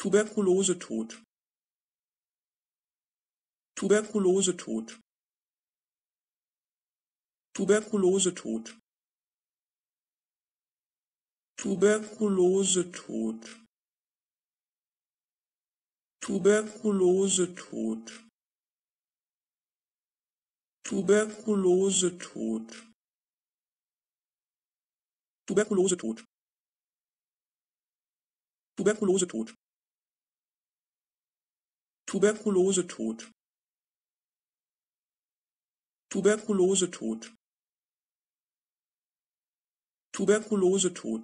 Tuberkulose Tuberkulose Tuberkulose Tuberkulose tot. tot. tot. tot. Tuberkulose tot. Tuberkulose tot. Tuberkulose tot. Tuberkulose tot tuberkulosetod tuberkulosetod tuberkulosetod